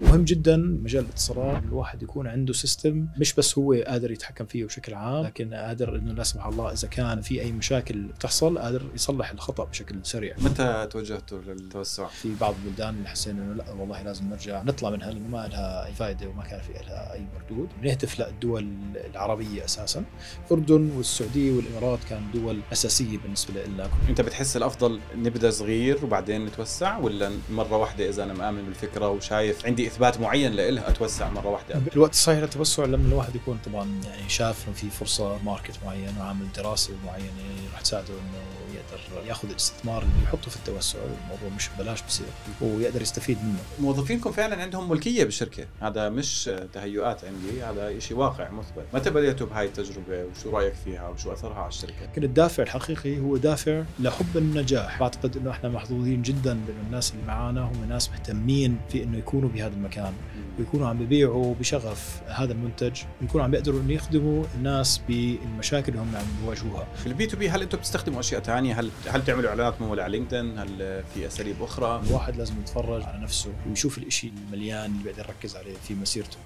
مهم جدا مجال الاتصالات الواحد يكون عنده سيستم مش بس هو قادر يتحكم فيه بشكل عام لكن قادر انه لا سمح الله اذا كان في اي مشاكل تحصل قادر يصلح الخطا بشكل سريع متى توجهتوا للتوسع في بعض البلدان اللي حسينا انه لا والله لازم نرجع نطلع منها لانه ما لها اي فائده وما كان في لها اي مردود بنهتف للدول العربيه اساسا الاردن والسعوديه والامارات كانوا دول اساسيه بالنسبه لنا انت بتحس الافضل نبدا صغير وبعدين نتوسع ولا مره واحده اذا انا مآمن بالفكره وشايف عندي عندي اثبات معين لإلها اتوسع مره واحده الوقت الصحيح للتوسع لما الواحد يكون طبعا يعني شاف انه في فرصه ماركت معين وعامل دراسه معينه يعني راح تساعده انه يقدر ياخذ الاستثمار اللي يحطه في التوسع الموضوع مش ببلاش بصير ويقدر يستفيد منه موظفينكم فعلا عندهم ملكيه بالشركه هذا مش تهيؤات عندي هذا شيء واقع مثبت متى بديتوا بهاي التجربه وشو رايك فيها وشو اثرها على الشركه يمكن الدافع الحقيقي هو دافع لحب النجاح بعتقد انه احنا محظوظين جدا بانه الناس اللي معانا هم ناس مهتمين في انه يكونوا بهذا هذا المكان ويكونوا عم بيبيعوا بشغف هذا المنتج ويكونوا عم بيقدروا انه يخدموا الناس بالمشاكل اللي هم عم بيواجهوها في البي تو بي هل انتم بتستخدموا اشياء ثانيه هل هل تعملوا اعلانات مموله على لينكدين هل في اساليب اخرى الواحد لازم يتفرج على نفسه ويشوف الشيء المليان اللي بيقدر يركز عليه في مسيرته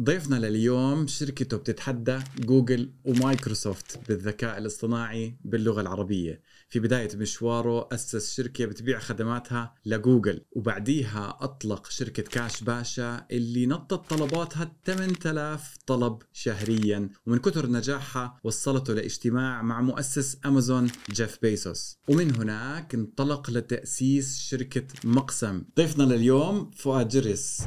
ضيفنا لليوم شركته بتتحدى جوجل ومايكروسوفت بالذكاء الاصطناعي باللغة العربية في بداية مشواره أسس شركة بتبيع خدماتها لجوجل وبعديها أطلق شركة كاش باشا اللي نطت طلباتها 8000 طلب شهريا ومن كثر نجاحها وصلته لاجتماع مع مؤسس أمازون جيف بيسوس ومن هناك انطلق لتأسيس شركة مقسم ضيفنا لليوم فؤاد جرس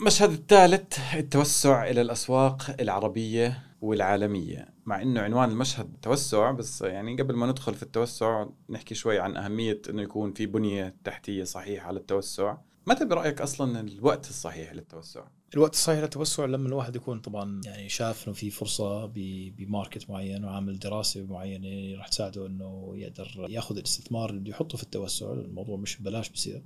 المشهد الثالث التوسع الى الاسواق العربيه والعالميه مع انه عنوان المشهد توسع بس يعني قبل ما ندخل في التوسع نحكي شوي عن اهميه انه يكون في بنيه تحتيه صحيحه للتوسع متى برايك اصلا الوقت الصحيح للتوسع الوقت الصحيح للتوسع لما الواحد يكون طبعا يعني شاف انه في فرصه بماركت معين وعامل دراسه معينه راح تساعده انه يقدر ياخذ الاستثمار اللي يحطه في التوسع الموضوع مش ببلاش بصير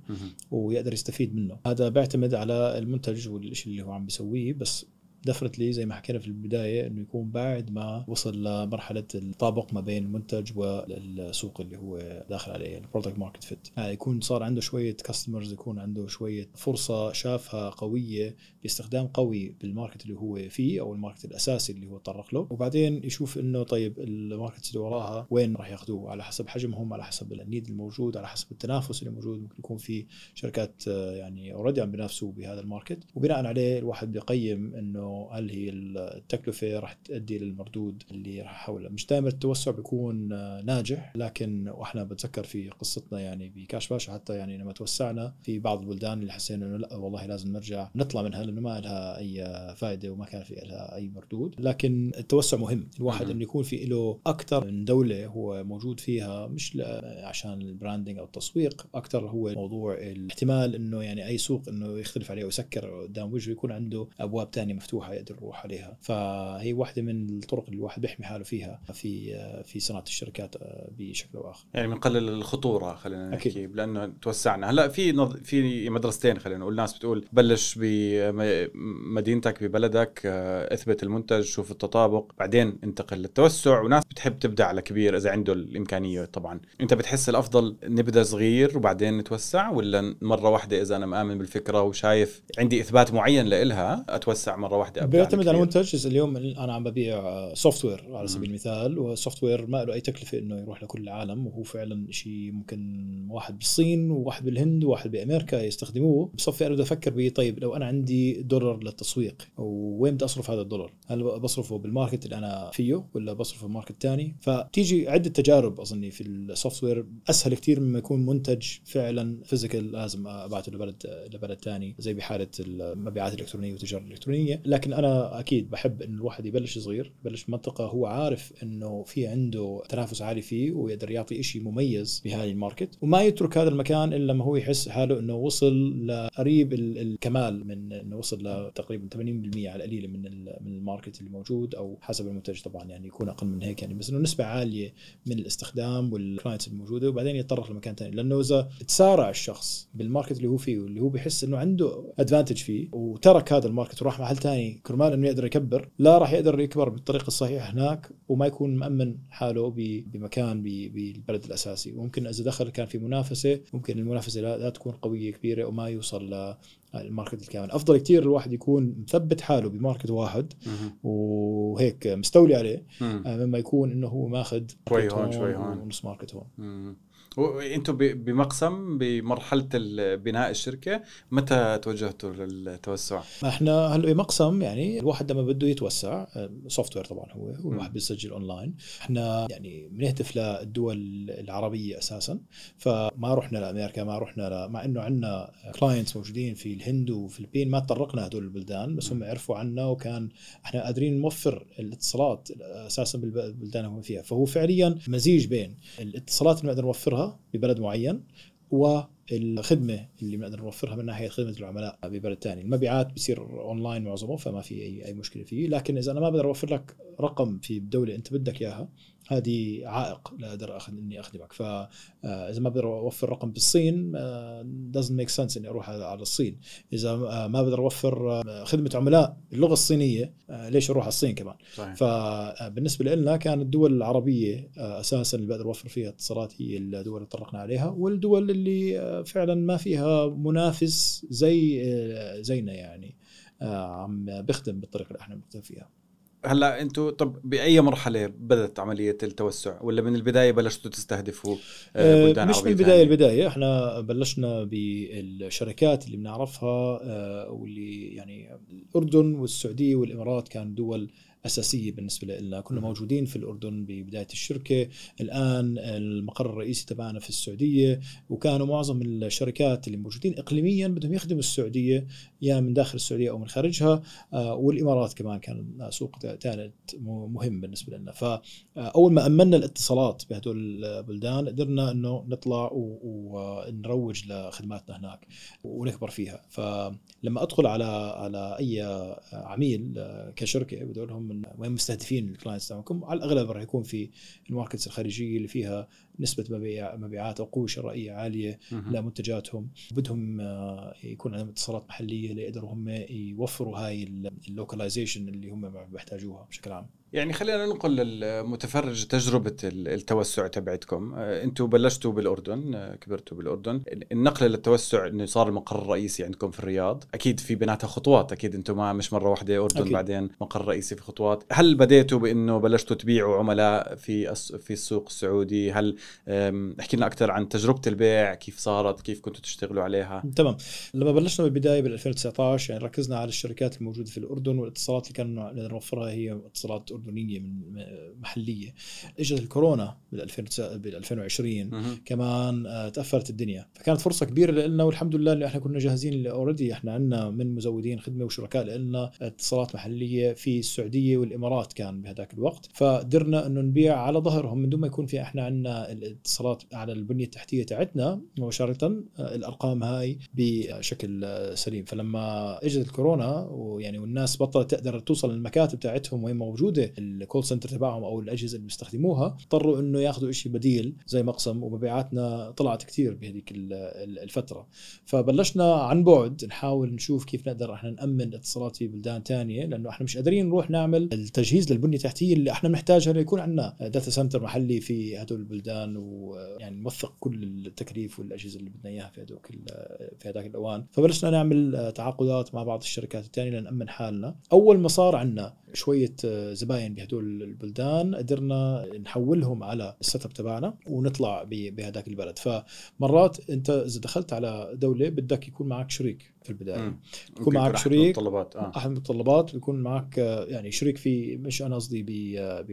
ويقدر يستفيد منه هذا بيعتمد على المنتج والشيء اللي هو عم بيسويه بس دفرتلي زي ما حكينا في البدايه انه يكون بعد ما وصل لمرحله التطابق ما بين المنتج والسوق اللي هو داخل عليه البرودكت ماركت فيت يكون صار عنده شويه كاستمرز يكون عنده شويه فرصه شافها قويه باستخدام قوي بالماركت اللي هو فيه او الماركت الاساسي اللي هو تطرق له وبعدين يشوف انه طيب الماركت اللي وراها وين راح ياخذوه على حسب حجمهم على حسب النيد الموجود على حسب التنافس اللي موجود ممكن يكون في شركات آه، يعني اوريدي عم بينافسوا بهذا الماركت وبناء عليه الواحد بيقيم انه انه هل هي التكلفه راح تؤدي للمردود اللي راح احوله مش دائما التوسع بيكون آه، ناجح لكن واحنا بتذكر في قصتنا يعني بكاش باشا حتى يعني لما توسعنا في بعض البلدان اللي حسينا انه لا والله لازم نرجع نطلع منها لانه ما لها اي فائده وما كان في لها اي مردود لكن التوسع مهم الواحد انه يكون في له اكثر من دوله هو موجود فيها مش عشان البراندنج او التسويق اكثر هو موضوع الاحتمال انه يعني اي سوق انه يختلف عليه ويسكر قدام وجهه يكون عنده ابواب ثانيه مفتوحه مفتوحه يقدر يروح عليها فهي واحده من الطرق اللي الواحد بيحمي حاله فيها في في صناعه الشركات آه، بشكل او اخر يعني بنقلل الخطوره خلينا نحكي أكيد. لانه توسعنا هلا في نظ... في مدرستين خلينا نقول ناس بتقول بلش بمدينتك ببلدك آه، اثبت المنتج شوف التطابق بعدين انتقل للتوسع وناس بتحب تبدا على كبير اذا عنده الامكانيه طبعا انت بتحس الافضل نبدا صغير وبعدين نتوسع ولا مره واحده اذا انا مآمن بالفكره وشايف عندي اثبات معين لإلها اتوسع مره واحده واحده بيعتمد على المنتج اليوم انا عم ببيع سوفت آه، وير على سبيل المثال والسوفت وير ما له اي تكلفه انه يروح لكل العالم وهو فعلا شيء ممكن واحد بالصين وواحد بالهند وواحد بامريكا يستخدموه بصفي انا بدي افكر بي طيب لو انا عندي دولار للتسويق وين بدي اصرف هذا الدولار؟ هل بصرفه بالماركت اللي انا فيه ولا بصرفه بماركت ثاني؟ فتيجي عده تجارب اظني في السوفت وير اسهل كثير مما يكون منتج فعلا فيزيكال لازم ابعته لبلد لبلد ثاني زي بحاله المبيعات الالكترونيه والتجاره الالكترونيه لكن انا اكيد بحب ان الواحد يبلش صغير يبلش بمنطقه هو عارف انه في عنده تنافس عالي فيه ويقدر يعطي شيء مميز بهاي الماركت وما يترك هذا المكان الا لما هو يحس حاله انه وصل لقريب الكمال من انه وصل لتقريبا 80% على القليله من من الماركت اللي موجود او حسب المنتج طبعا يعني يكون اقل من هيك يعني بس انه نسبه عاليه من الاستخدام والكلاينتس الموجوده وبعدين يتطرق لمكان ثاني لانه اذا تسارع الشخص بالماركت اللي هو فيه واللي هو بحس انه عنده ادفانتج فيه وترك هذا الماركت وراح محل ثاني كرمال انه يقدر يكبر لا راح يقدر يكبر بالطريقه الصحيحه هناك وما يكون مامن حاله بمكان بالبلد الاساسي وممكن اذا دخل كان في منافسه ممكن المنافسه لا تكون قويه كبيره وما يوصل الماركت الكامل افضل كثير الواحد يكون مثبت حاله بماركت واحد وهيك مستولي عليه آه، مما يكون انه هو ماخذ شوي هون شوي هون ونص ماركت هون انتم بمقسم بمرحله بناء الشركه متى توجهتوا للتوسع احنا هلا بمقسم يعني الواحد لما بده يتوسع سوفت آه، وير طبعا هو والواحد بيسجل اونلاين احنا يعني بنهدف للدول العربيه اساسا فما رحنا لامريكا ما رحنا ل... مع انه عندنا كلاينتس موجودين في الهند وفلبين ما تطرقنا هدول البلدان بس هم عرفوا عنا وكان احنا قادرين نوفر الاتصالات اساسا بالبلدان اللي هم فيها فهو فعليا مزيج بين الاتصالات اللي بنقدر نوفرها نوفرها ببلد معين والخدمه اللي بنقدر نوفرها من ناحيه خدمه العملاء ببلد ثاني، المبيعات بصير اونلاين معظمه فما في اي اي مشكله فيه، لكن اذا انا ما بقدر اوفر لك رقم في الدوله انت بدك اياها هذه عائق لا اقدر أخد اني اخدمك فاذا آه، ما بقدر اوفر رقم بالصين آه، doesn't ميك سنس اني اروح على الصين اذا ما آه، بقدر اوفر خدمه عملاء باللغه الصينيه ليش اروح على الصين كمان صحيح. فبالنسبه لنا كانت الدول العربيه اساسا اللي بقدر اوفر فيها اتصالات هي الدول اللي تطرقنا عليها والدول اللي فعلا ما فيها منافس زي زينا يعني عم بخدم بالطريقه اللي احنا بنخدم فيها هلا انتم طب باي مرحله بدات عمليه التوسع ولا من البدايه بلشتوا تستهدفوا آه، آه، بلدان مش من البدايه البدايه احنا بلشنا بالشركات اللي بنعرفها آه، واللي يعني الاردن والسعوديه والامارات كان دول اساسيه بالنسبه لنا كنا موجودين في الاردن ببدايه الشركه الان المقر الرئيسي تبعنا في السعوديه وكانوا معظم الشركات اللي موجودين اقليميا بدهم يخدموا السعوديه يا يعني من داخل السعوديه او من خارجها آه، والامارات كمان كان سوق ثالث مهم بالنسبه لنا فاول آه، ما امنا الاتصالات بهدول البلدان قدرنا انه نطلع ونروج لخدماتنا هناك ونكبر فيها فلما ادخل على على اي عميل آه، كشركه بدهم من وين مستهدفين الكلاينتس تاعكم على الاغلب راح يكون في الماركتس الخارجيه اللي فيها نسبه مبيع مبيعات او قوه شرائيه عاليه لمنتجاتهم بدهم آه، يكون عندهم اتصالات محليه ليقدروا هم يوفروا هاي اللوكاليزيشن اللي هم بيحتاجوها بشكل عام يعني خلينا ننقل للمتفرج تجربة التوسع تبعتكم آه، أنتوا بلشتوا بالأردن آه، كبرتوا بالأردن النقلة للتوسع أنه صار المقر الرئيسي عندكم في الرياض أكيد في بناتها خطوات أكيد أنتم ما مش مرة واحدة أردن أكيد. بعدين مقر رئيسي في خطوات هل بديتوا بأنه بلشتوا تبيعوا عملاء في في السوق السعودي هل احكي لنا أكثر عن تجربة البيع كيف صارت كيف كنتوا تشتغلوا عليها تمام لما بلشنا بالبداية بال 2019 يعني ركزنا على الشركات الموجودة في الأردن والاتصالات اللي كان نوفرها هي اتصالات اردنيه من محليه اجت الكورونا بال 2020 كمان آه، تاثرت الدنيا فكانت فرصه كبيره لنا والحمد لله اللي احنا كنا جاهزين اوريدي احنا عندنا من مزودين خدمه وشركاء لنا اتصالات محليه في السعوديه والامارات كان بهذاك الوقت فقدرنا انه نبيع على ظهرهم من دون ما يكون في احنا عندنا الاتصالات على البنيه التحتيه تاعتنا مباشره آه، الارقام هاي بشكل سليم فلما اجت الكورونا ويعني والناس بطلت تقدر توصل للمكاتب تاعتهم وهي موجوده الكول سنتر تبعهم او الاجهزه اللي بيستخدموها اضطروا انه ياخذوا شيء بديل زي مقسم ومبيعاتنا طلعت كثير بهذيك الفتره فبلشنا عن بعد نحاول نشوف كيف نقدر احنا نامن اتصالات في بلدان ثانيه لانه احنا مش قادرين نروح نعمل التجهيز للبنيه التحتيه اللي احنا بنحتاجها ليكون عندنا داتا سنتر محلي في هدول البلدان ويعني نوثق كل التكليف والاجهزه اللي بدنا اياها في هدوك في هذاك الاوان فبلشنا نعمل تعاقدات مع بعض الشركات الثانيه لنامن حالنا اول ما صار عندنا شويه زباين زباين بهدول البلدان قدرنا نحولهم على السيت اب تبعنا ونطلع بهداك البلد فمرات انت اذا دخلت على دوله بدك يكون معك شريك في البدايه يكون معك شريك احد المتطلبات آه. احد المتطلبات بيكون معك آه، يعني شريك في مش انا قصدي آه،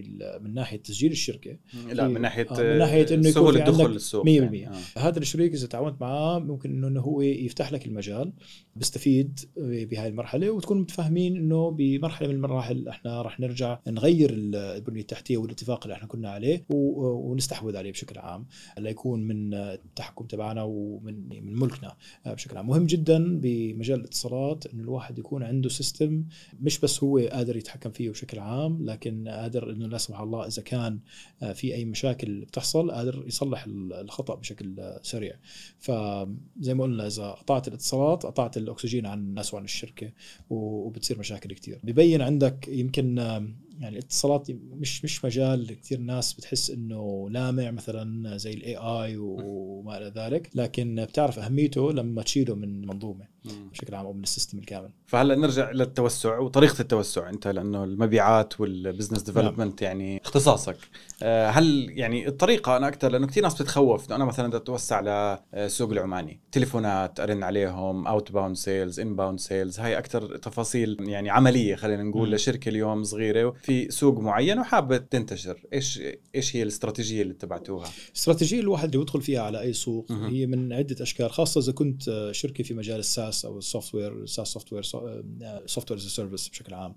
من ناحيه تسجيل الشركه لا من ناحيه آه من ناحيه انه يكون سهوله الدخول للسوق 100% يعني. آه. هذا الشريك اذا تعاونت معاه ممكن انه هو يفتح لك المجال بيستفيد آه، بهاي المرحله وتكون متفاهمين انه بمرحله من المراحل احنا رح نرجع نغير البنيه التحتيه والاتفاق اللي احنا كنا عليه ونستحوذ عليه بشكل عام ليكون من التحكم تبعنا ومن من ملكنا بشكل عام مهم جدا في مجال الاتصالات انه الواحد يكون عنده سيستم مش بس هو قادر يتحكم فيه بشكل عام لكن قادر انه لا سمح الله اذا كان آه، في اي مشاكل بتحصل قادر يصلح الخطا بشكل سريع فزي ما قلنا اذا قطعت الاتصالات قطعت الاكسجين عن الناس وعن الشركه وبتصير مشاكل كثير ببين عندك يمكن آه، يعني الاتصالات مش مش مجال كثير ناس بتحس انه لامع مثلا زي الاي اي وما الى ذلك لكن بتعرف اهميته لما تشيله من منظومه بشكل عام او من السيستم الكامل فهلا نرجع للتوسع وطريقه التوسع انت لانه المبيعات والبزنس نعم. ديفلوبمنت يعني اختصاصك آه، هل يعني الطريقه انا اكثر لانه كثير ناس بتخوف انه انا مثلا بدي اتوسع للسوق العماني تليفونات ارن عليهم اوت باوند سيلز ان باوند سيلز هاي اكثر تفاصيل يعني عمليه خلينا نقول لشركه اليوم صغيره في سوق معين وحابه تنتشر ايش ايش هي الاستراتيجيه اللي اتبعتوها الاستراتيجيه الواحد اللي يدخل فيها على اي سوق هي من عده اشكال خاصه اذا كنت شركه في مجال الساس SaaS او السوفت وير ساس سوفت وير سوفت وير سيرفيس بشكل عام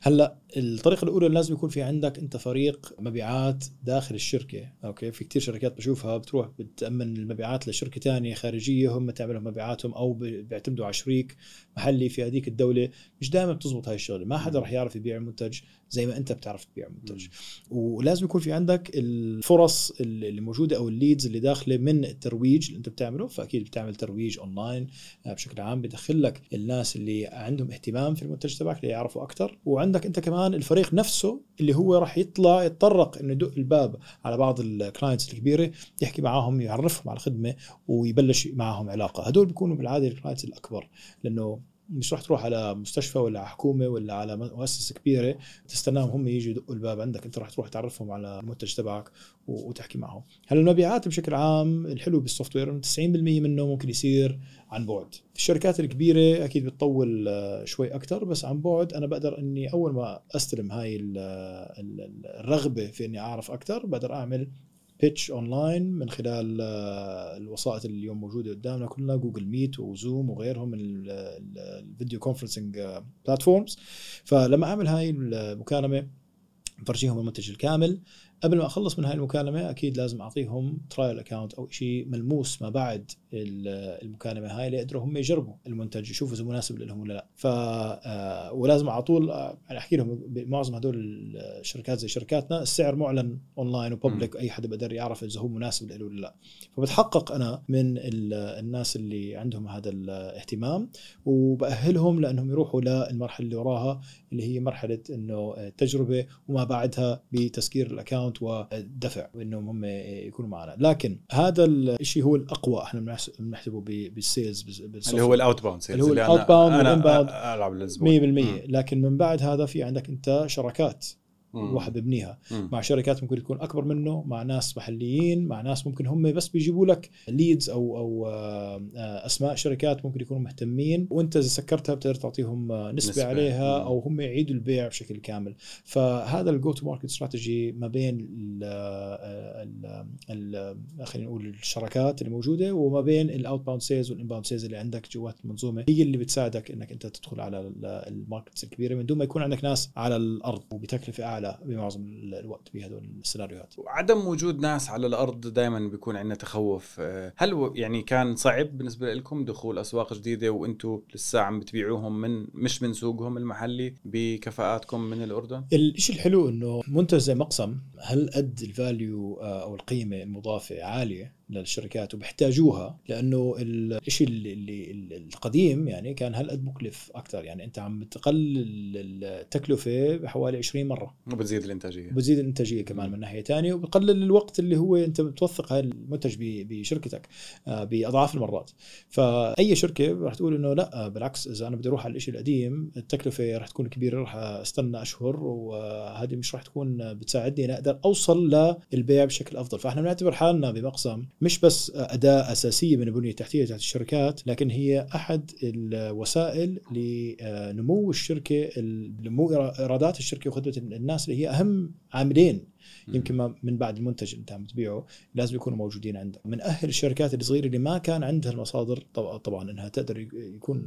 هلا الطريقه الاولى اللي لازم يكون في عندك انت فريق مبيعات داخل الشركه اوكي في كثير شركات بشوفها بتروح بتامن المبيعات لشركه ثانيه خارجيه هم تعمل مبيعاتهم او بيعتمدوا على شريك محلي في هذيك الدوله مش دائما بتزبط هاي الشغله ما حدا رح يعرف يبيع المنتج زي ما انت بتعرف تبيع منتج ولازم يكون في عندك الفرص اللي موجوده او الليدز اللي داخله من الترويج اللي انت بتعمله فاكيد بتعمل ترويج اونلاين آه، بشكل عام بدخل لك الناس اللي عندهم اهتمام في المنتج تبعك ليعرفوا اكثر وعندك انت كمان الفريق نفسه اللي هو راح يطلع يتطرق انه يدق الباب على بعض الكلاينتس الكبيره يحكي معاهم يعرفهم على الخدمه ويبلش معاهم علاقه هدول بيكونوا بالعاده الكلاينتس الاكبر لانه مش رح تروح على مستشفى ولا على حكومه ولا على مؤسسه كبيره تستناهم هم يجوا يدقوا الباب عندك انت رح تروح تعرفهم على المنتج تبعك وتحكي معهم هلا المبيعات بشكل عام الحلو بالسوفت وير 90% منه ممكن يصير عن بعد في الشركات الكبيره اكيد بتطول آه، شوي اكثر بس عن بعد انا بقدر اني اول ما استلم هاي الرغبه في اني اعرف اكثر بقدر اعمل بيتش اونلاين من خلال آه، الوسائط اللي اليوم موجوده قدامنا كلها جوجل ميت وزوم وغيرهم من الفيديو كونفرنسنج بلاتفورمز آه، فلما اعمل هاي المكالمه بفرجيهم المنتج الكامل قبل ما اخلص من هاي المكالمه اكيد لازم اعطيهم ترايل اكاونت او شيء ملموس ما بعد المكالمه هاي ليقدروا هم يجربوا المنتج يشوفوا اذا مناسب لهم ولا لا ف آه، ولازم على طول آه، يعني احكي لهم معظم هدول الشركات زي شركاتنا السعر معلن اونلاين وببليك اي حدا بقدر يعرف اذا هو مناسب له ولا لا فبتحقق انا من الناس اللي عندهم هذا الاهتمام وباهلهم لانهم يروحوا للمرحله اللي وراها اللي هي مرحله انه آه، التجربه وما بعدها بتسكير الاكاونت الديسكاونت ودفع انهم هم يكونوا معنا لكن هذا الشيء هو الاقوى احنا بنحسبه بالسيلز اللي هو الاوت باوند سيلز اللي هو الاوت باوند العب 100% لكن من بعد هذا في عندك انت شراكات الواحد ببنيها مع شركات ممكن تكون اكبر منه مع ناس محليين مع ناس ممكن هم بس بيجيبوا لك ليدز او او آه، آه، اسماء شركات ممكن يكونوا مهتمين وانت اذا سكرتها بتقدر تعطيهم آه، نسبه, نسبة. عليها او هم يعيدوا البيع بشكل كامل فهذا الجو تو ماركت استراتيجي ما بين خلينا نقول الشراكات اللي موجوده وما بين الاوت باوند سيلز والانباوند سيلز اللي عندك جوات المنظومه هي اللي بتساعدك انك انت تدخل على الماركتس الكبيره من دون ما يكون عندك ناس على الارض وبتكلفه اعلى على بمعظم الوقت بهذول السيناريوهات وعدم وجود ناس على الارض دائما بيكون عندنا تخوف آه، هل يعني كان صعب بالنسبه لكم دخول اسواق جديده وانتم لسه عم بتبيعوهم من مش من سوقهم المحلي بكفاءاتكم من الاردن الشيء الحلو انه منتج زي مقسم هل قد الفاليو آه، او القيمه المضافه عاليه للشركات وبيحتاجوها لانه الشيء اللي القديم يعني كان هالقد مكلف اكثر يعني انت عم تقلل التكلفه بحوالي 20 مره وبتزيد الانتاجيه بتزيد الانتاجيه كمان من ناحيه ثانيه وبقلل الوقت اللي هو انت بتوثق هالمنتج بشركتك آه، باضعاف المرات فاي شركه رح تقول انه لا بالعكس اذا انا بدي اروح على الشيء القديم التكلفه رح تكون كبيره رح استنى اشهر وهذه مش رح تكون بتساعدني انا اقدر اوصل للبيع بشكل افضل فاحنا بنعتبر حالنا بمقسم مش بس اداه اساسيه من البنيه التحتيه تحت الشركات لكن هي احد الوسائل لنمو الشركه نمو ايرادات الشركه وخدمه الناس اللي هي اهم عاملين يمكن من بعد المنتج اللي انت عم تبيعه لازم يكونوا موجودين عندك من اهل الشركات الصغيره اللي ما كان عندها المصادر طبعا انها تقدر يكون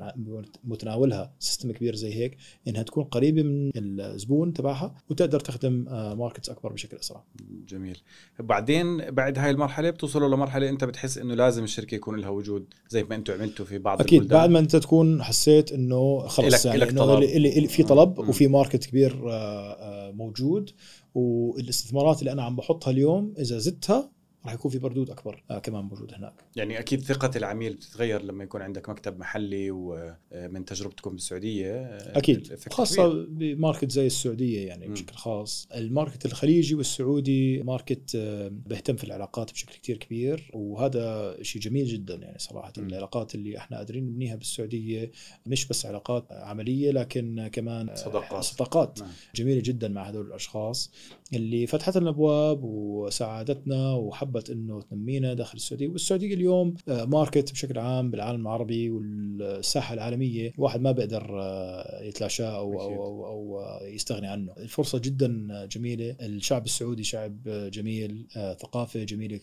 متناولها سيستم كبير زي هيك انها تكون قريبه من الزبون تبعها وتقدر تخدم ماركتس آه، اكبر بشكل اسرع جميل بعدين بعد هاي المرحله بتوصلوا لمرحله مرحله انت بتحس انه لازم الشركه يكون لها وجود زي ما انتم عملتوا في بعض اكيد البلدان. بعد ما انت تكون حسيت انه خلص يعني إلك طلب. إلي في طلب مم. وفي ماركت كبير آه، آه، موجود والاستثمارات اللي انا عم بحطها اليوم اذا زدتها راح يكون في مردود اكبر آه، كمان موجود هناك يعني اكيد ثقه العميل بتتغير لما يكون عندك مكتب محلي ومن آه، تجربتكم بالسعوديه آه، اكيد خاصه بماركت زي السعوديه يعني م. بشكل خاص الماركت الخليجي والسعودي ماركت بيهتم في العلاقات بشكل كثير كبير وهذا شيء جميل جدا يعني صراحه م. العلاقات اللي احنا قادرين نبنيها بالسعوديه مش بس علاقات عمليه لكن كمان صداقات صداقات نعم. جميله جدا مع هذول الاشخاص اللي فتحت لنا ابواب وساعدتنا وحب حبت انه تنمينا داخل السعوديه والسعوديه اليوم ماركت آه، بشكل عام بالعالم العربي والساحه العالميه واحد ما بيقدر آه، يتلاشاه أو, او او او آه، يستغني عنه الفرصه جدا جميله الشعب السعودي شعب جميل ثقافه جميله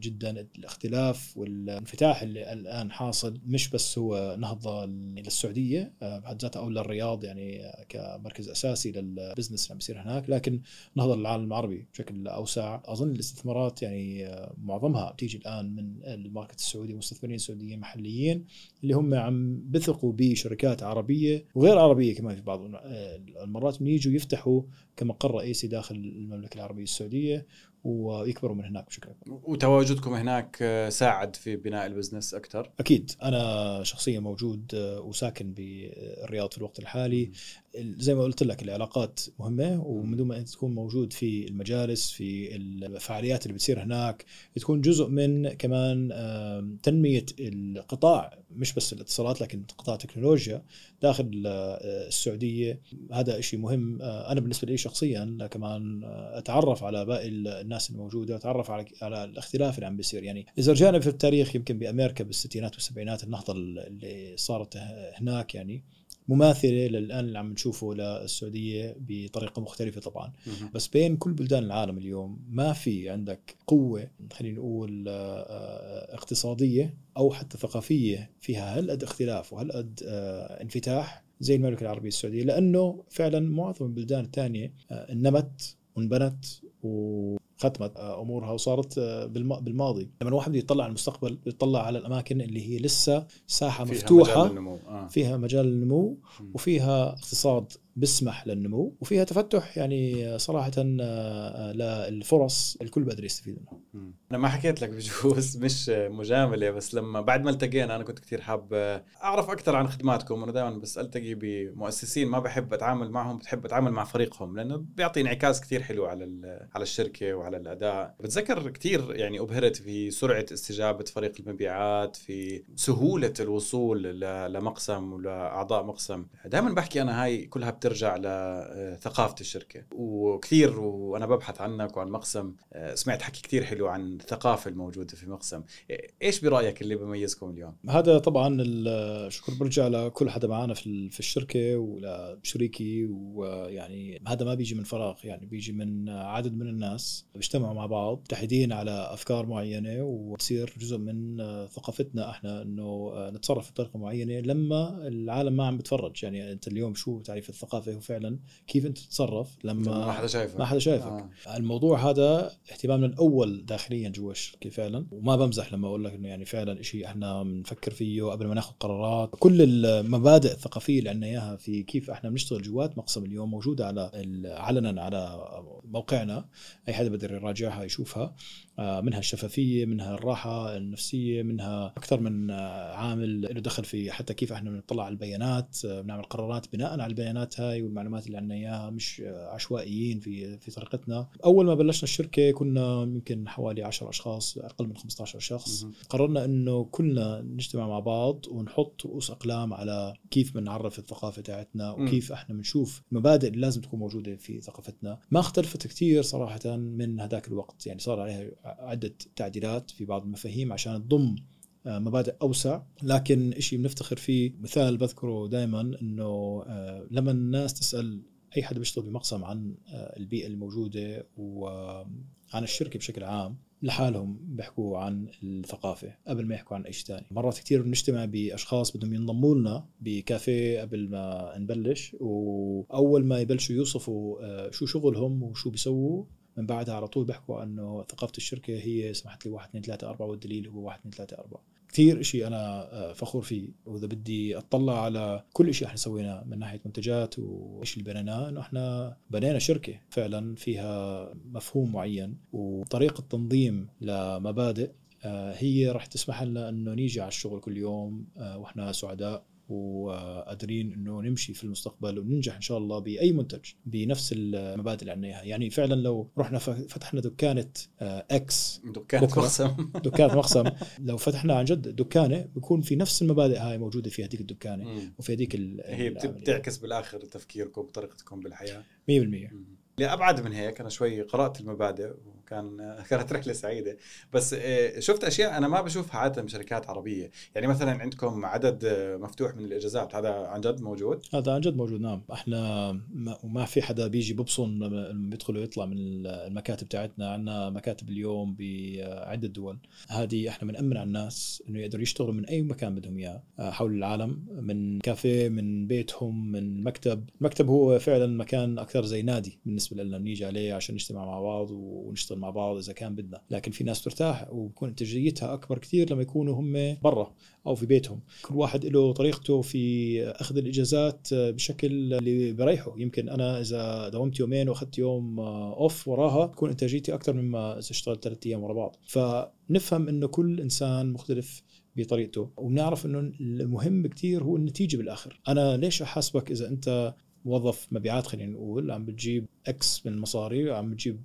جدا الاختلاف والانفتاح اللي الان حاصل مش بس هو نهضه للسعوديه بحد ذاتها او للرياض يعني كمركز اساسي للبزنس اللي عم يصير هناك لكن نهضه للعالم العربي بشكل اوسع اظن الاستثمارات يعني معظمها تيجي الان من الماركت السعودي مستثمرين سعوديين محليين اللي هم عم بثقوا بشركات عربيه وغير عربيه كمان في بعض آه، المرات من يجوا يفتحوا كمقر رئيسي داخل المملكه العربيه السعوديه ويكبروا من هناك بشكل اكبر. وتواجدكم هناك آه، ساعد في بناء البزنس اكثر؟ اكيد انا شخصيا موجود آه، وساكن بالرياض في الوقت الحالي زي ما قلت لك العلاقات مهمه ومن دون ما انت تكون موجود في المجالس في الفعاليات اللي بتصير هناك تكون جزء من كمان تنميه القطاع مش بس الاتصالات لكن قطاع التكنولوجيا داخل آه، السعوديه هذا شيء مهم انا بالنسبه لي شخصيا كمان اتعرف على باقي الناس الناس الموجوده تعرف على على الاختلاف اللي عم بيصير يعني اذا رجعنا في التاريخ يمكن بامريكا بالستينات والسبعينات النهضه اللي صارت هناك يعني مماثله للان اللي عم نشوفه للسعوديه بطريقه مختلفه طبعا بس بين كل بلدان العالم اليوم ما في عندك قوه خلينا نقول آه، آه، اقتصاديه او حتى ثقافيه فيها هالقد اختلاف وهالقد آه، انفتاح زي المملكه العربيه السعوديه لانه فعلا معظم البلدان الثانيه انمت وانبنت و ختمت آه، امورها وصارت آه، بالماضي لما الواحد بده يطلع على المستقبل يطلع على الاماكن اللي هي لسه ساحه فيها مفتوحه مجال النمو. آه. فيها مجال النمو وفيها اقتصاد بسمح للنمو وفيها تفتح يعني صراحه آه، للفرص الكل بقدر يستفيد منها انا ما حكيت لك بجوز مش مجامله بس لما بعد ما التقينا انا كنت كثير حاب آه، اعرف اكثر عن خدماتكم وانا دائما بس التقي بمؤسسين ما بحب اتعامل معهم بتحب اتعامل مع فريقهم لانه بيعطي انعكاس كثير حلو على على الشركه وعلى الاداء بتذكر كثير يعني ابهرت في سرعه استجابه فريق المبيعات في سهوله الوصول لمقسم ولاعضاء مقسم دائما بحكي انا هاي كلها بت ترجع لثقافه آه، الشركه وكثير وانا ببحث عنك وعن مقسم آه، سمعت حكي كثير حلو عن الثقافه الموجوده في مقسم آه، ايش برايك اللي بميزكم اليوم هذا طبعا الشكر برجع لكل حدا معنا في في الشركه ولشريكي ويعني هذا ما بيجي من فراغ يعني بيجي من عدد من الناس بيجتمعوا مع بعض متحدين على افكار معينه وتصير جزء من ثقافتنا احنا انه نتصرف بطريقه معينه لما العالم ما عم بتفرج يعني انت اليوم شو تعريف الثقافه الثقافه هو فعلا كيف انت تتصرف لما ما حدا شايفك ما حدا شايفك آه. الموضوع هذا اهتمامنا الاول داخليا جوا الشركه فعلا وما بمزح لما اقول لك انه يعني فعلا شيء احنا بنفكر فيه قبل ما ناخذ قرارات كل المبادئ الثقافيه اللي عندنا اياها في كيف احنا بنشتغل جوات مقسم اليوم موجوده على علنا على موقعنا اي حدا بده يراجعها يشوفها آه، منها الشفافيه منها الراحه النفسيه منها اكثر من آه، عامل له دخل في حتى كيف احنا بنطلع على البيانات آه، بنعمل قرارات بناء على البيانات هاي والمعلومات اللي عندنا اياها مش عشوائيين في في طريقتنا اول ما بلشنا الشركه كنا يمكن حوالي 10 اشخاص اقل من 15 شخص قررنا انه كلنا نجتمع مع بعض ونحط رؤوس اقلام على كيف بنعرف الثقافه تاعتنا وكيف احنا بنشوف المبادئ اللي لازم تكون موجوده في ثقافتنا ما اختلفت كثير صراحه من هذاك الوقت يعني صار عليها عده تعديلات في بعض المفاهيم عشان تضم آه، مبادئ اوسع لكن شيء بنفتخر فيه مثال بذكره دائما انه آه، لما الناس تسال اي حدا بيشتغل بمقسم عن آه، البيئه الموجوده وعن الشركه بشكل عام لحالهم بيحكوا عن الثقافة قبل ما يحكوا عن أي شيء ثاني مرات كثير بنجتمع بأشخاص بدهم ينضموا لنا بكافيه قبل ما نبلش وأول ما يبلشوا يوصفوا شو شغلهم وشو بيسووا من بعدها على طول بحكوا انه ثقافه الشركه هي سمحت لي 1 2 3 4 والدليل هو 1 2 3 4 كثير شيء انا آه، فخور فيه واذا بدي اطلع على كل شيء احنا سويناه من ناحيه منتجات وايش اللي بنيناه انه احنا بنينا شركه فعلا فيها مفهوم معين وطريقه تنظيم لمبادئ آه، هي راح تسمح لنا انه نيجي على الشغل كل يوم آه، واحنا سعداء وقادرين انه نمشي في المستقبل وننجح ان شاء الله باي منتج بنفس المبادئ اللي عندنا اياها يعني فعلا لو رحنا فتحنا دكانه اكس آه، دكانه مقسم دكانه مقسم لو فتحنا عن جد دكانه بيكون في نفس المبادئ هاي موجوده في هذيك الدكانه مم. وفي هذيك هي بتعكس بالاخر تفكيركم وطريقتكم بالحياه 100% لابعد من هيك انا شوي قرات المبادئ كان كانت رحله سعيده بس آه، شفت اشياء انا ما بشوفها عاده بشركات عربيه يعني مثلا عندكم عدد آه، مفتوح من الاجازات هذا عن جد موجود هذا عن جد موجود نعم احنا ما وما في حدا بيجي ببصم بيدخل ويطلع من المكاتب تاعتنا عندنا مكاتب اليوم بعده آه، دول هذه احنا بنامن على الناس انه يقدروا يشتغلوا من اي مكان بدهم اياه حول العالم من كافيه من بيتهم من مكتب المكتب هو فعلا مكان اكثر زي نادي بالنسبه لنا بنيجي عليه عشان نجتمع مع بعض ونشتغل نشتغل مع بعض اذا كان بدنا لكن في ناس ترتاح وبكون انتاجيتها اكبر كثير لما يكونوا هم برا او في بيتهم كل واحد له طريقته في اخذ الاجازات بشكل اللي بريحه يمكن انا اذا داومت يومين واخذت يوم اوف وراها تكون انتاجيتي اكثر مما اذا اشتغلت ثلاث ايام ورا بعض فنفهم انه كل انسان مختلف بطريقته وبنعرف انه المهم كثير هو النتيجه بالاخر انا ليش احاسبك اذا انت موظف مبيعات خلينا نقول عم بتجيب اكس من مصاري عم تجيب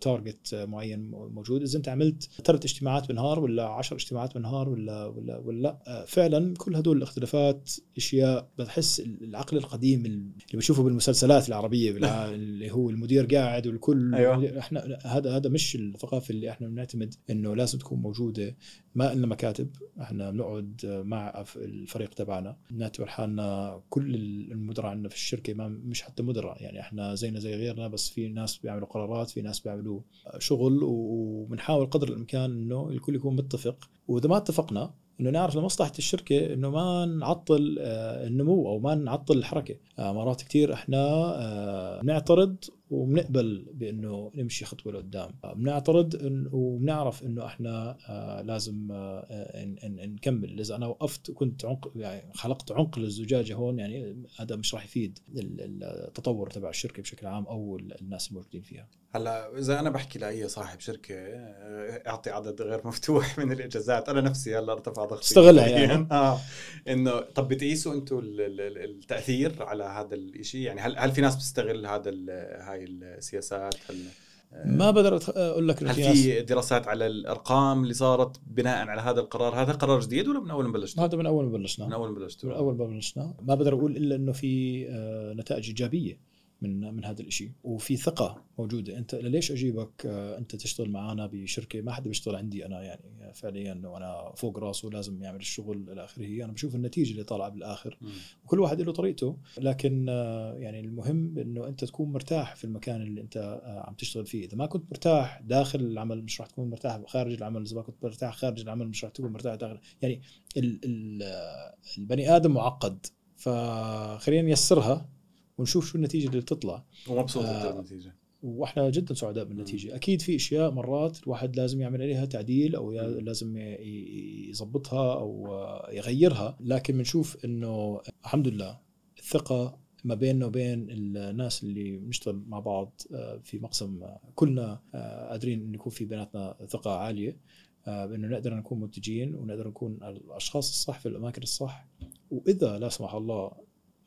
تارجت آه، آه، معين موجود اذا انت عملت ثلاث اجتماعات بالنهار ولا عشر اجتماعات بالنهار ولا ولا ولا آه، فعلا كل هدول الاختلافات اشياء بتحس العقل القديم اللي بشوفه بالمسلسلات العربيه اللي هو المدير قاعد والكل أيوة. احنا هذا هذا مش الثقافه اللي احنا بنعتمد انه لازم تكون موجوده ما لنا مكاتب احنا بنقعد مع الفريق تبعنا نعتبر حالنا كل المدراء عندنا في الشركه ما مش حتى مدراء يعني احنا زينا زي غيرنا بس في ناس بيعملوا قرارات في ناس بيعملوا شغل وبنحاول قدر الامكان انه الكل يكون متفق واذا ما اتفقنا انه نعرف لمصلحه الشركه انه ما نعطل آه، النمو او ما نعطل الحركه آه، مرات كثير احنا آه، نعترض وبنقبل بانه نمشي خطوه لقدام بنعترض وبنعرف انه احنا آه، لازم آه، نكمل اذا انا وقفت وكنت عنق يعني خلقت عمق للزجاجه هون يعني هذا مش راح يفيد التطور تبع الشركه بشكل عام او الناس الموجودين فيها هلا اذا انا بحكي لاي صاحب شركه آه، اعطي عدد غير مفتوح من الاجازات انا نفسي هلا ارتفع ضغطي اشتغلها يعني اه انه طب بتقيسوا انتم التاثير على هذا الشيء يعني هل هل في ناس بتستغل هذا هاي السياسات هل آه، ما بقدر اقول لك هل في دراسات على الارقام اللي صارت بناء على هذا القرار هذا قرار جديد ولا من اول ما بلشنا هذا من اول ما بلشنا من اول ما بلشنا من اول ما بلشنا ما بقدر اقول الا انه في آه، نتائج ايجابيه من من هذا الشيء وفي ثقه موجوده انت ليش اجيبك آه، انت تشتغل معنا بشركه ما حدا بيشتغل عندي انا يعني فعليا وانا فوق راسه لازم يعمل الشغل الى اخره انا بشوف النتيجه اللي طالعه بالاخر وكل واحد له طريقته لكن آه، يعني المهم انه انت تكون مرتاح في المكان اللي انت آه، عم تشتغل فيه اذا ما كنت مرتاح داخل العمل مش رح تكون مرتاح خارج العمل اذا ما كنت مرتاح خارج العمل مش رح تكون مرتاح داخل يعني ال ال البني ادم معقد فخلينا نيسرها ونشوف شو النتيجه اللي بتطلع ومبسوط آه النتيجه واحنا جدا سعداء بالنتيجه، اكيد في اشياء مرات الواحد لازم يعمل عليها تعديل او لازم يظبطها او يغيرها، لكن بنشوف انه الحمد لله الثقه ما بيننا وبين الناس اللي بنشتغل مع بعض آه، في مقسم آه، كلنا آه، قادرين انه يكون في بيناتنا ثقه عاليه بانه نقدر نكون منتجين ونقدر نكون الاشخاص الصح في الاماكن الصح واذا لا سمح الله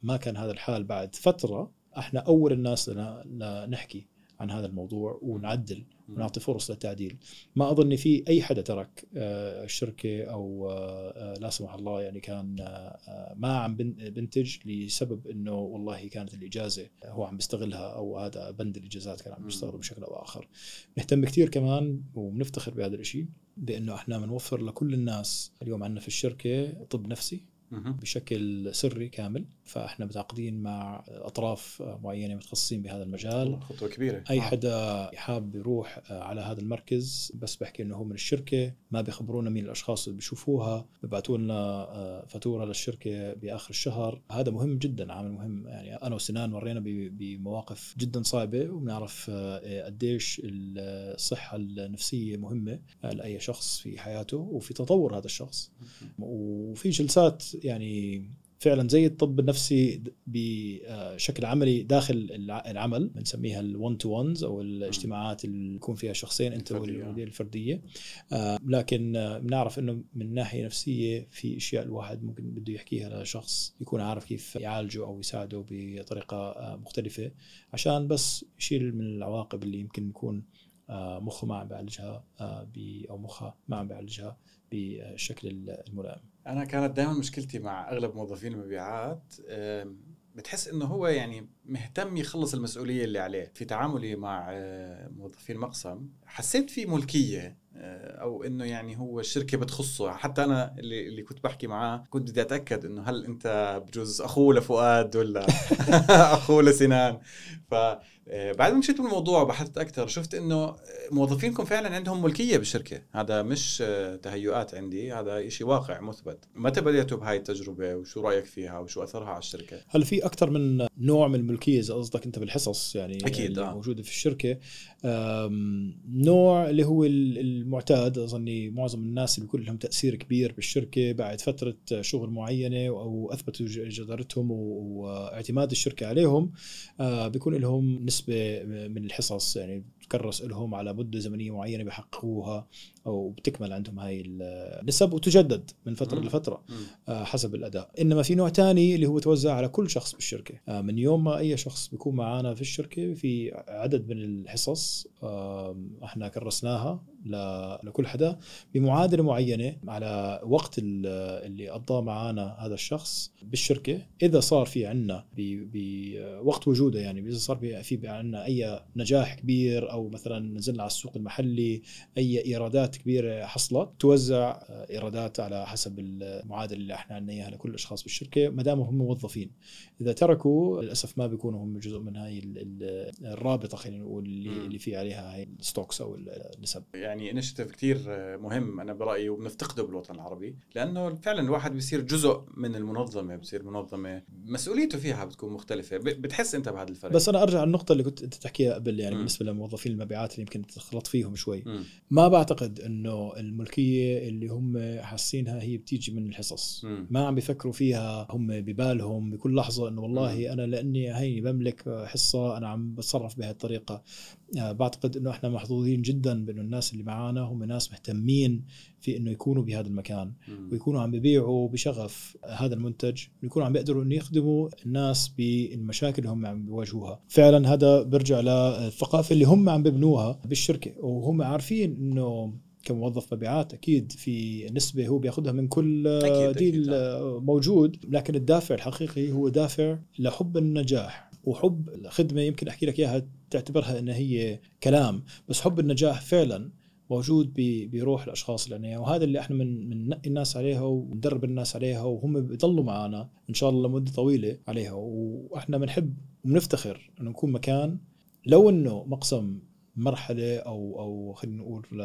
ما كان هذا الحال بعد فتره احنا اول الناس لنا نحكي عن هذا الموضوع ونعدل ونعطي فرص للتعديل ما اظن في اي حدا ترك الشركه آه، او آه، آه، لا سمح الله يعني كان ما عم بنتج لسبب انه والله كانت الاجازه هو عم بيستغلها او هذا بند الاجازات كان عم بيستغله بشكل او اخر نهتم كثير كمان وبنفتخر بهذا الشيء بانه احنا بنوفر لكل الناس اليوم عندنا في الشركه طب نفسي بشكل سري كامل فاحنا متعاقدين مع اطراف معينه متخصصين بهذا المجال خطوه كبيره اي نعم. حدا حاب يروح على هذا المركز بس بحكي انه هو من الشركه ما بيخبرونا مين الاشخاص اللي بيشوفوها ببعثوا لنا آه، فاتوره للشركه باخر الشهر هذا مهم جدا عامل مهم يعني انا وسنان مرينا بمواقف جدا صعبه وبنعرف آه، آه، قديش الصحه النفسيه مهمه لاي شخص في حياته وفي تطور هذا الشخص وفي جلسات يعني فعلا زي الطب النفسي بشكل عملي داخل العمل بنسميها ال الون تو ونز او الاجتماعات اللي يكون فيها شخصين انت والمدير الفرديه آه، لكن آه، بنعرف انه من ناحيه نفسيه في اشياء الواحد ممكن بده يحكيها لشخص يكون عارف كيف يعالجه او يساعده بطريقه آه، مختلفه عشان بس يشيل من العواقب اللي يمكن يكون مخه ما عم بيعالجها او مخها ما عم بيعالجها بالشكل الملائم انا كانت دائما مشكلتي مع اغلب موظفين المبيعات بتحس انه هو يعني مهتم يخلص المسؤوليه اللي عليه في تعاملي مع آه، موظفي المقسم حسيت في ملكيه آه، او انه يعني هو الشركه بتخصه يعني حتى انا اللي, اللي كنت بحكي معاه كنت بدي اتاكد انه هل انت بجوز اخوه لفؤاد ولا اخوه لسنان ف آه، بعد ما مشيت بالموضوع وبحثت اكثر شفت انه موظفينكم فعلا عندهم ملكيه بالشركه هذا مش آه، تهيؤات عندي هذا شيء واقع مثبت متى بديتوا بهاي التجربه وشو رايك فيها وشو اثرها على الشركه هل في اكثر من نوع من الملكيه اذا قصدك انت بالحصص يعني اكيد اللي آه. موجوده في الشركه نوع اللي هو المعتاد اظني معظم الناس اللي بيكون لهم تاثير كبير بالشركه بعد فتره شغل معينه او اثبتوا جدارتهم واعتماد الشركه عليهم آه، بيكون لهم نسبه من الحصص يعني بتكرس لهم على مده زمنيه معينه بحققوها او بتكمل عندهم هاي النسب وتجدد من فتره مم. لفتره مم. آه، حسب الاداء انما في نوع ثاني اللي هو توزع على كل شخص بالشركه آه، من يوم ما اي شخص بيكون معنا في الشركه في عدد من الحصص احنا كرسناها لكل حدا بمعادله معينه على وقت اللي قضاه معنا هذا الشخص بالشركه اذا صار في عندنا بوقت وجوده يعني اذا صار في عندنا اي نجاح كبير او مثلا نزلنا على السوق المحلي اي ايرادات كبيره حصلت توزع ايرادات على حسب المعادله اللي احنا عندنا اياها لكل الاشخاص بالشركه ما دام هم موظفين اذا تركوا للاسف ما بيكونوا هم جزء من هاي الرابطه خلينا نقول اللي في عليها هاي الستوكس او النسب يعني يعني انشيتيف كثير آه، مهم انا برايي وبنفتقده بالوطن العربي لانه فعلا الواحد بيصير جزء من المنظمه بصير منظمه مسؤوليته فيها بتكون مختلفه بتحس انت بهذا الفرق بس انا ارجع للنقطه اللي كنت انت تحكيها قبل يعني م. بالنسبه لموظفين المبيعات اللي يمكن تخلط فيهم شوي م. ما بعتقد انه الملكيه اللي هم حاسينها هي بتيجي من الحصص م. ما عم بيفكروا فيها هم ببالهم بكل لحظه انه والله م. انا لاني هيني بملك حصه انا عم بتصرف بهالطريقه آه، بعتقد انه احنا محظوظين جدا بانه الناس اللي معانا هم ناس مهتمين في انه يكونوا بهذا المكان ويكونوا عم بيبيعوا بشغف هذا المنتج ويكونوا عم بيقدروا انه يخدموا الناس بالمشاكل اللي هم عم بيواجهوها فعلا هذا برجع للثقافه اللي هم عم ببنوها بالشركه وهم عارفين انه كموظف مبيعات اكيد في نسبه هو بياخذها من كل أكيد ديل أكيد. موجود لكن الدافع الحقيقي هو دافع لحب النجاح وحب الخدمه يمكن احكي لك اياها تعتبرها انها هي كلام بس حب النجاح فعلا موجود بروح الاشخاص اللي يعني وهذا اللي احنا بننقي الناس عليها وندرب الناس عليها وهم بيضلوا معنا ان شاء الله لمده طويله عليها واحنا بنحب وبنفتخر انه نكون مكان لو انه مقسم مرحله او او خلينا نقول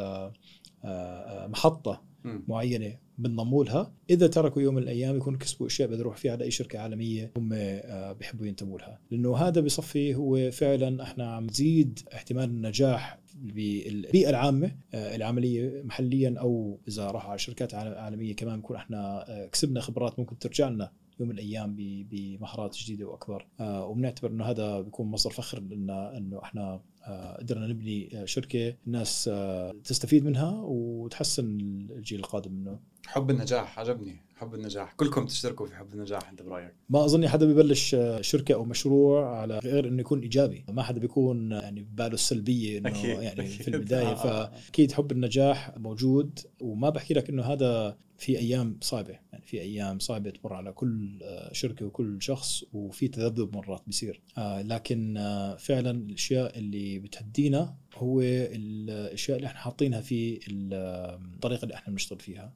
آه، محطه معينه بنضموا لها اذا تركوا يوم من الايام يكونوا كسبوا اشياء بده يروحوا فيها على اي شركه عالميه هم آه، بيحبوا ينتموا لها لانه هذا بصفي هو فعلا احنا عم نزيد احتمال النجاح بالبيئه العامه آه، العمليه محليا او اذا راح على شركات عالميه كمان بنكون احنا آه، كسبنا خبرات ممكن ترجع لنا يوم من الايام بمهارات جديده واكبر آه، وبنعتبر انه هذا بيكون مصدر فخر لنا انه احنا آه، قدرنا نبني آه، شركه الناس آه، تستفيد منها وتحسن الجيل القادم منه حب النجاح عجبني حب النجاح كلكم تشتركوا في حب النجاح انت برايك ما اظن حدا ببلش شركه او مشروع على غير انه يكون ايجابي ما حدا بيكون يعني بباله السلبيه انه أكيد. يعني أكيد. في البدايه فاكيد حب النجاح موجود وما بحكي لك انه هذا في ايام صعبه يعني في ايام صعبه تمر على كل شركه وكل شخص وفي تذبذب مرات بيصير لكن فعلا الاشياء اللي بتهدينا هو الاشياء اللي احنا حاطينها في الطريقه اللي احنا بنشتغل فيها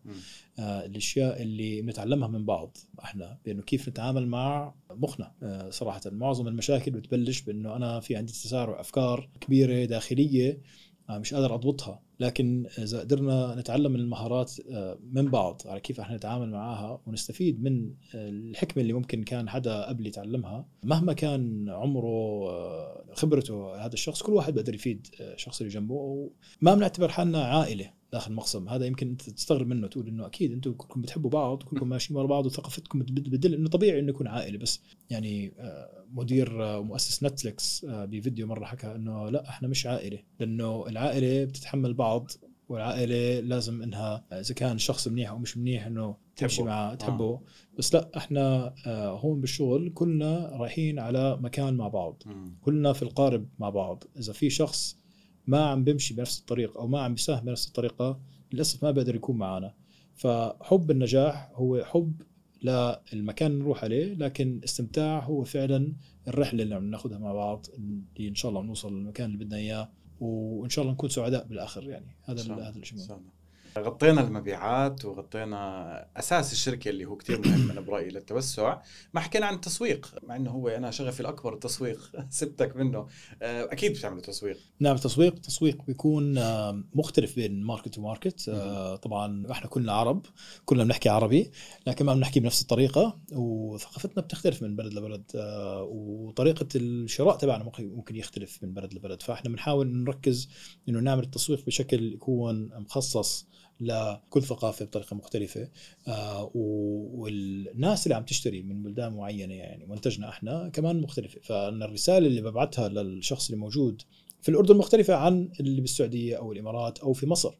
آه الاشياء اللي بنتعلمها من بعض احنا بانه كيف نتعامل مع مخنا آه صراحه معظم المشاكل بتبلش بانه انا في عندي تسارع افكار كبيره داخليه آه مش قادر اضبطها لكن اذا قدرنا نتعلم من المهارات آه، من بعض على كيف احنا نتعامل معها ونستفيد من آه، الحكمه اللي ممكن كان حدا قبل يتعلمها مهما كان عمره آه، خبرته هذا الشخص كل واحد بيقدر يفيد الشخص اللي جنبه وما بنعتبر حالنا عائله داخل مقسم هذا يمكن انت تستغرب منه تقول انه اكيد انتم كلكم بتحبوا بعض كلكم ماشيين ورا بعض وثقافتكم بتبدل انه طبيعي انه يكون عائله بس يعني آه، مدير آه، مؤسس نتفلكس آه، بفيديو مره حكى انه لا احنا مش عائله لانه العائله بتتحمل بعض والعائله لازم انها اذا كان شخص منيح او مش منيح انه تمشي مع تحبه آه. بس لا احنا هون بالشغل كلنا رايحين على مكان مع بعض م. كلنا في القارب مع بعض اذا في شخص ما عم بمشي بنفس الطريق او ما عم بيساهم بنفس الطريقه للاسف ما بقدر يكون معنا فحب النجاح هو حب للمكان اللي نروح عليه لكن استمتاع هو فعلا الرحله اللي عم ناخذها مع بعض اللي ان شاء الله نوصل للمكان اللي بدنا اياه وان شاء الله نكون سعداء بالاخر يعني هذا هذا الشيء غطينا المبيعات وغطينا اساس الشركه اللي هو كثير مهم انا برايي للتوسع ما حكينا عن التسويق مع انه هو انا شغفي الاكبر التسويق سبتك منه آه، اكيد بتعملوا تسويق نعم تسويق تسويق بيكون آه، مختلف بين ماركت تو ماركت طبعا احنا كلنا عرب كلنا بنحكي عربي لكن ما بنحكي بنفس الطريقه وثقافتنا بتختلف من بلد لبلد آه، وطريقه الشراء تبعنا ممكن يختلف من بلد لبلد فاحنا بنحاول نركز انه نعمل التسويق بشكل يكون مخصص لكل ثقافه بطريقه مختلفه آه، والناس اللي عم تشتري من بلدان معينه يعني منتجنا احنا كمان مختلفه فانا الرساله اللي ببعثها للشخص اللي موجود في الاردن مختلفه عن اللي بالسعوديه او الامارات او في مصر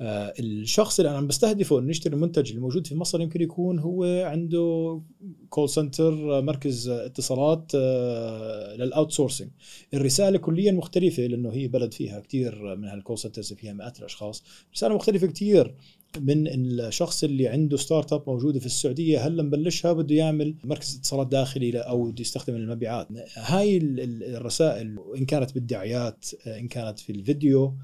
آه الشخص اللي انا عم بستهدفه انه يشتري المنتج اللي موجود في مصر يمكن يكون هو عنده كول سنتر آه، مركز اتصالات آه للاوت سورسنج الرساله كليا مختلفه لانه هي بلد فيها كثير من هالكول سنترز فيها مئات الاشخاص رساله مختلفه كثير من الشخص اللي عنده ستارت اب موجوده في السعوديه هلا مبلشها بده يعمل مركز اتصالات داخلي او بده يستخدم المبيعات هاي الرسائل ان كانت بالدعايات آه، ان كانت في الفيديو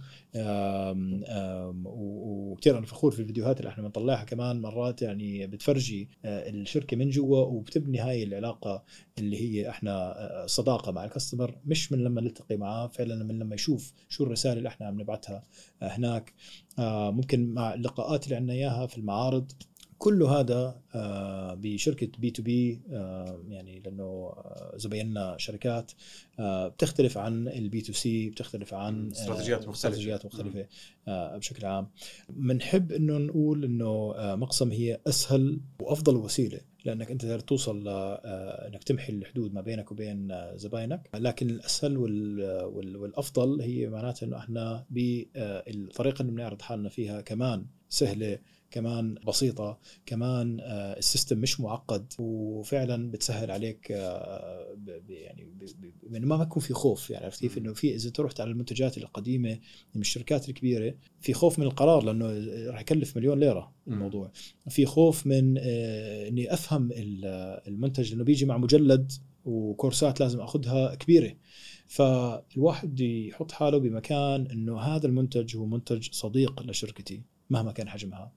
وكثير انا فخور في الفيديوهات اللي احنا بنطلعها كمان مرات يعني بتفرجي آه، الشركه من جوا وبتبني هاي العلاقه اللي هي احنا آه، صداقه مع الكاستمر مش من لما نلتقي معاه فعلا من لما يشوف شو الرساله اللي احنا عم نبعثها هناك آه، ممكن مع اللقاءات اللي عندنا اياها في المعارض كل هذا آه، بشركه بي تو بي آه، يعني لانه آه، زبايننا شركات بتختلف عن البي تو سي بتختلف عن استراتيجيات مختلفه استراتيجيات مختلفه بشكل عام بنحب انه نقول انه مقسم هي اسهل وافضل وسيله لانك انت تقدر توصل لانك تمحي الحدود ما بينك وبين زباينك لكن الاسهل والافضل هي معناته انه احنا بالطريقه اللي بنعرض حالنا فيها كمان سهله كمان بسيطه كمان آه، السيستم مش معقد وفعلا بتسهل عليك آه، يعني من يعني ما يكون في خوف يعني عرفت كيف انه في اذا تروح على المنتجات القديمه من الشركات الكبيره في خوف من القرار لانه آه، راح يكلف مليون ليره الموضوع في خوف من اني افهم المنتج لانه بيجي مع مجلد وكورسات لازم اخذها كبيره فالواحد يحط حاله بمكان انه هذا المنتج هو منتج صديق لشركتي مهما كان حجمها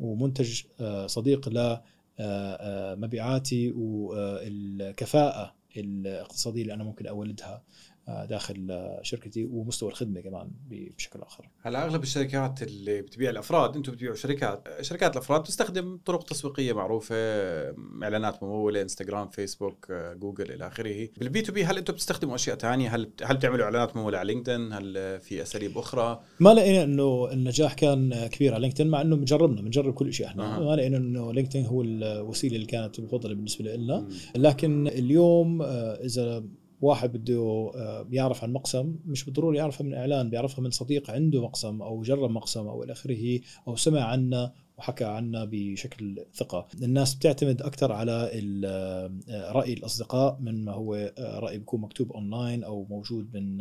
ومنتج آه، صديق لمبيعاتي آه، آه، والكفاءه الاقتصاديه اللي انا ممكن اولدها داخل آه، شركتي ومستوى الخدمه كمان بشكل اخر. هلا اغلب الشركات اللي بتبيع الافراد انتم بتبيعوا شركات، شركات الافراد بتستخدم طرق تسويقيه معروفه اعلانات مموله انستغرام فيسبوك آه، جوجل الى اخره، بالبي تو بي هل انتم بتستخدموا اشياء ثانيه؟ هل هل بتعملوا اعلانات مموله على لينكدين؟ هل في اساليب اخرى؟ ما لقينا انه النجاح كان آه، كبير على لينكدين مع انه جربنا بنجرب كل شيء احنا، أه. ما لقينا انه لينكدين هو الوسيله اللي كانت مفضله بالنسبه لنا، لكن اليوم اذا واحد بده آه، يعرف عن مقسم مش بالضروري يعرفها من اعلان بيعرفها من صديق عنده مقسم او جرب مقسم او الى اخره او سمع عنا وحكى عنا بشكل ثقة الناس بتعتمد أكثر على آه، رأي الأصدقاء من ما هو آه، رأي بيكون مكتوب أونلاين أو موجود من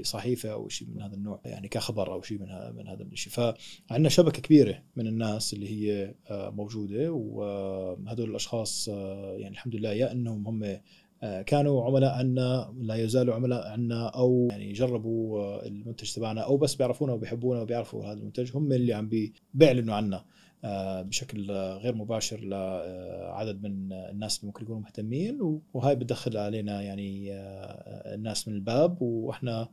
بصحيفة أو شيء من هذا النوع يعني كخبر أو شيء من, من هذا الشيء فعندنا شبكة كبيرة من الناس اللي هي موجودة وهدول الأشخاص يعني الحمد لله يا أنهم هم آه، كانوا عملاء عنا لا يزالوا عملاء عنا او يعني جربوا آه، المنتج تبعنا او بس بيعرفونا وبيحبونا وبيعرفوا هذا المنتج هم اللي عم بيعلنوا عنا آه، بشكل غير مباشر لعدد من الناس اللي ممكن يكونوا مهتمين وهاي بتدخل علينا يعني الناس من الباب واحنا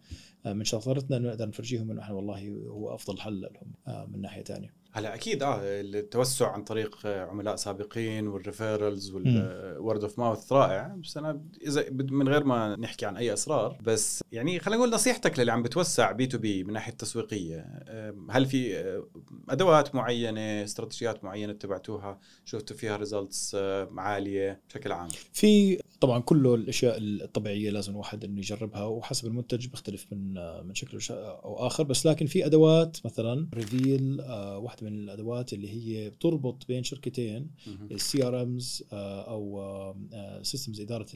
من شطارتنا نقدر نفرجيهم انه احنا والله هو افضل حل لهم من ناحيه ثانيه هلا اكيد اه التوسع عن طريق آه، عملاء سابقين والريفيرلز والورد اوف ماوث رائع بس انا اذا من غير ما نحكي عن اي اسرار بس يعني خلينا نقول نصيحتك للي عم بتوسع بي تو بي من ناحيه التسويقيه هل في ادوات معينه استراتيجيات معينه اتبعتوها شفتوا فيها ريزلتس عاليه بشكل عام في طبعا كله الاشياء الطبيعيه لازم الواحد انه يجربها وحسب المنتج بيختلف من آه، من شكل او اخر بس لكن في ادوات مثلا ريفيل آه، واحدة واحد من الادوات اللي هي بتربط بين شركتين السي ار امز او سيستمز آه، آه، اداره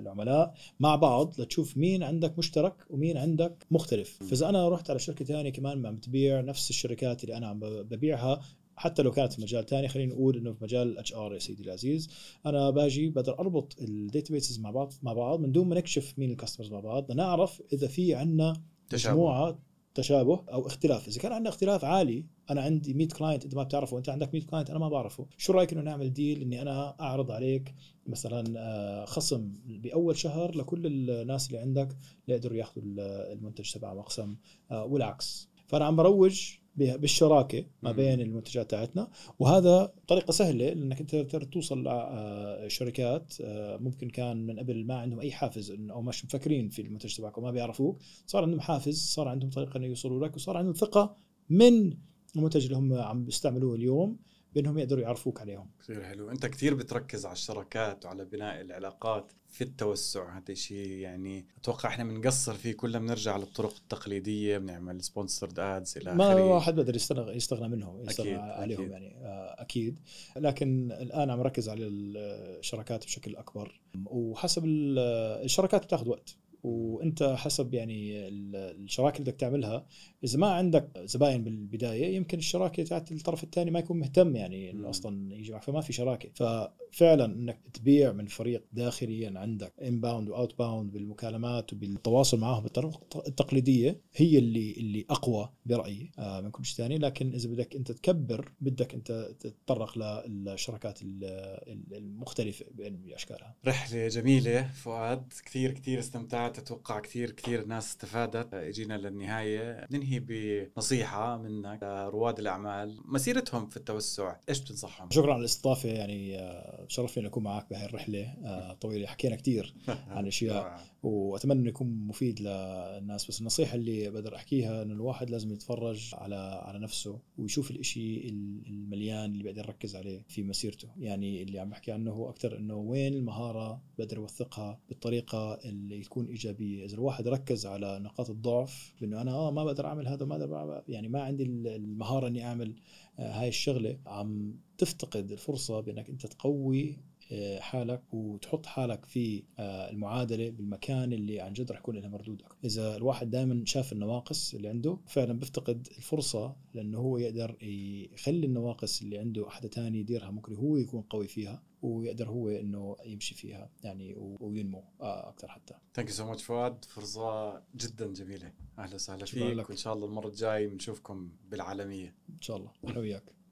العملاء مع بعض لتشوف مين عندك مشترك ومين عندك مختلف فاذا انا رحت على شركه ثانيه كمان عم تبيع نفس الشركات اللي انا عم ببيعها حتى لو كانت في مجال ثاني خلينا نقول انه في مجال الاتش ار يا سيدي العزيز انا باجي بقدر اربط الديتا مع بعض مع بعض من دون ما نكشف مين الكاستمرز مع بعض لنعرف اذا في عندنا مجموعه تشابه او اختلاف اذا كان عندنا اختلاف عالي انا عندي 100 كلاينت انت ما بتعرفه وانت عندك 100 كلاينت انا ما بعرفه شو رايك انه نعمل ديل اني انا اعرض عليك مثلا آه، خصم باول شهر لكل الناس اللي عندك اللي يقدروا ياخذوا المنتج تبعهم اقسم آه، والعكس فانا عم بروج بالشراكه ما بين المنتجات تاعتنا وهذا طريقه سهله لانك انت تقدر توصل لشركات آه، آه، آه، ممكن كان من قبل ما عندهم اي حافز او مش مفكرين في المنتج تبعك وما بيعرفوك صار عندهم حافز صار عندهم طريقه انه يوصلوا لك وصار عندهم ثقه من المنتج اللي هم عم بيستعملوه اليوم بانهم يقدروا يعرفوك عليهم كثير حلو انت كثير بتركز على الشراكات وعلى بناء العلاقات في التوسع هذا شيء يعني اتوقع احنا بنقصر فيه كلنا بنرجع للطرق التقليديه بنعمل سبونسرد ادز الى اخره ما واحد بقدر يستغنى يستغنى منهم يستغنى أكيد عليهم يعني، أكيد. يعني اكيد لكن الان عم ركز على الشراكات بشكل اكبر وحسب الشراكات بتاخذ وقت وانت حسب يعني الشراكه اللي بدك تعملها اذا ما عندك زباين بالبدايه يمكن الشراكه تاعت الطرف الثاني ما يكون مهتم يعني انه اصلا يجي معك فما في شراكه ففعلا انك تبيع من فريق داخليا عندك انباوند واوت باوند بالمكالمات وبالتواصل معهم بالطرق التقليديه هي اللي اللي اقوى برايي من كل شيء ثاني لكن اذا بدك انت تكبر بدك انت تتطرق للشراكات المختلفه باشكالها رحله جميله فؤاد كثير كثير استمتعت استفدت اتوقع كثير كثير ناس استفادت اجينا للنهايه ننهي بنصيحه منك لرواد الاعمال مسيرتهم في التوسع ايش بتنصحهم؟ شكرا على الاستضافه يعني آه، شرف لي اكون معك بهي الرحله آه، طويله حكينا كثير عن اشياء نعم. واتمنى انه يكون مفيد للناس بس النصيحه اللي بقدر احكيها انه الواحد لازم يتفرج على على نفسه ويشوف الإشي المليان اللي بقدر يركز عليه في مسيرته يعني اللي عم بحكي عنه هو اكثر انه وين المهاره بقدر اوثقها بالطريقه اللي تكون ايجابيه اذا الواحد ركز على نقاط الضعف بانه انا اه ما بقدر اعمل هذا ما بقدر يعني ما عندي المهاره اني اعمل آه، هاي الشغله عم تفتقد الفرصه بانك انت تقوي آه، حالك وتحط حالك في آه، المعادله بالمكان اللي عن جد رح يكون لها مردود اكبر، اذا الواحد دائما شاف النواقص اللي عنده فعلا بيفتقد الفرصه لانه هو يقدر يخلي النواقص اللي عنده حدا تاني يديرها ممكن هو يكون قوي فيها ويقدر هو انه يمشي فيها يعني وينمو آه، اكثر حتى. ثانك يو سو ماتش فؤاد فرصه جدا جميله اهلا وسهلا فيك لك. وان شاء الله المره الجايه بنشوفكم بالعالميه. ان شاء الله انا وياك.